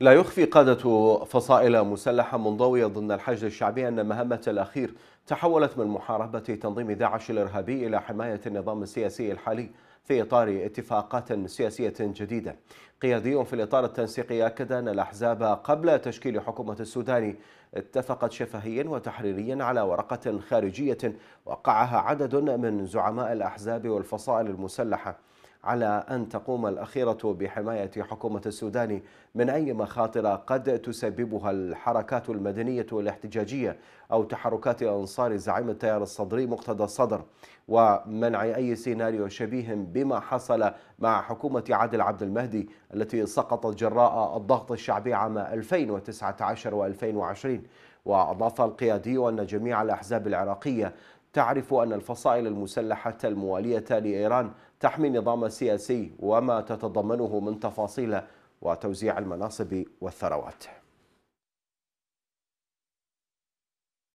لا يخفي قادة فصائل مسلحة منضوية ضمن الحشد الشعبي أن مهمة الأخير تحولت من محاربة تنظيم داعش الإرهابي إلى حماية النظام السياسي الحالي في إطار اتفاقات سياسية جديدة قيادي في الإطار التنسيقي أكد أن الأحزاب قبل تشكيل حكومة السودان اتفقت شفهيا وتحريريا على ورقة خارجية وقعها عدد من زعماء الأحزاب والفصائل المسلحة على أن تقوم الأخيرة بحماية حكومة السودان من أي مخاطر قد تسببها الحركات المدنية والاحتجاجية أو تحركات أنصار زعيم التيار الصدري مقتدى الصدر ومنع أي سيناريو شبيه ب بما حصل مع حكومة عادل عبد المهدي التي سقطت جراء الضغط الشعبي عام 2019 و2020 وأضاف القيادي أن جميع الأحزاب العراقية تعرف أن الفصائل المسلحة الموالية لإيران تحمي النظام السياسي وما تتضمنه من تفاصيل وتوزيع المناصب والثروات